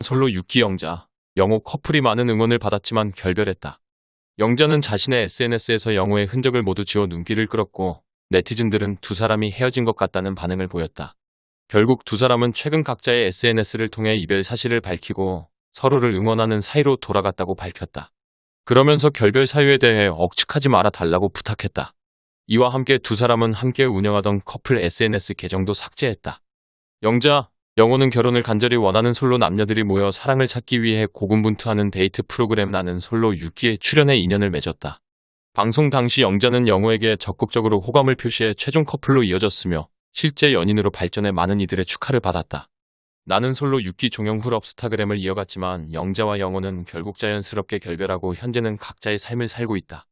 솔로 6기 영자, 영호 커플이 많은 응원을 받았지만 결별했다. 영자는 자신의 SNS에서 영호의 흔적을 모두 지워 눈길을 끌었고 네티즌들은 두 사람이 헤어진 것 같다는 반응을 보였다. 결국 두 사람은 최근 각자의 SNS를 통해 이별 사실을 밝히고 서로를 응원하는 사이로 돌아갔다고 밝혔다. 그러면서 결별 사유에 대해 억측하지 말아 달라고 부탁했다. 이와 함께 두 사람은 함께 운영하던 커플 SNS 계정도 삭제했다. 영자, 영호는 결혼을 간절히 원하는 솔로 남녀들이 모여 사랑을 찾기 위해 고군분투하는 데이트 프로그램 나는 솔로 6기에 출연해 인연을 맺었다. 방송 당시 영자는 영호에게 적극적으로 호감을 표시해 최종 커플로 이어졌으며 실제 연인으로 발전해 많은 이들의 축하를 받았다. 나는 솔로 6기 종영 후럽 스타그램을 이어갔지만 영자와 영호는 결국 자연스럽게 결별하고 현재는 각자의 삶을 살고 있다.